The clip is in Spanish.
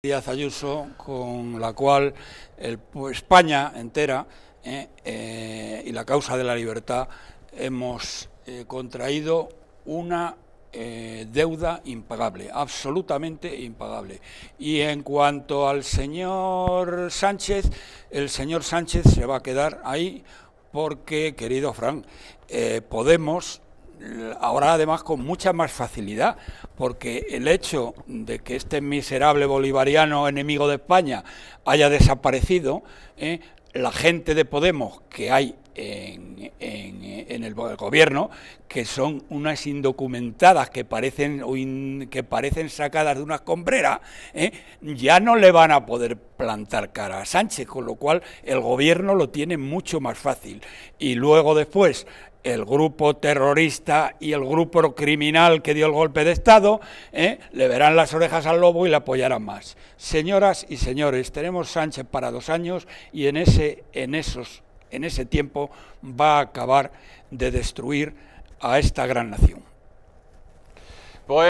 Díaz Ayuso, con la cual España entera eh, eh, y la causa de la libertad hemos eh, contraído una deuda impagable, absolutamente impagable. Y en cuanto al señor Sánchez, el señor Sánchez se va a quedar ahí porque, querido Frank, Podemos ahora además con mucha más facilidad, porque el hecho de que este miserable bolivariano enemigo de España haya desaparecido, ¿eh? la gente de Podemos que hay en, el gobierno, que son unas indocumentadas que parecen, que parecen sacadas de unas escombrera... ¿eh? ya no le van a poder plantar cara a Sánchez, con lo cual el gobierno lo tiene mucho más fácil. Y luego después el grupo terrorista y el grupo criminal que dio el golpe de Estado, ¿eh? le verán las orejas al lobo y le apoyarán más. Señoras y señores, tenemos Sánchez para dos años y en ese, en esos, en ese tiempo va a acabar de destruir a esta gran nación.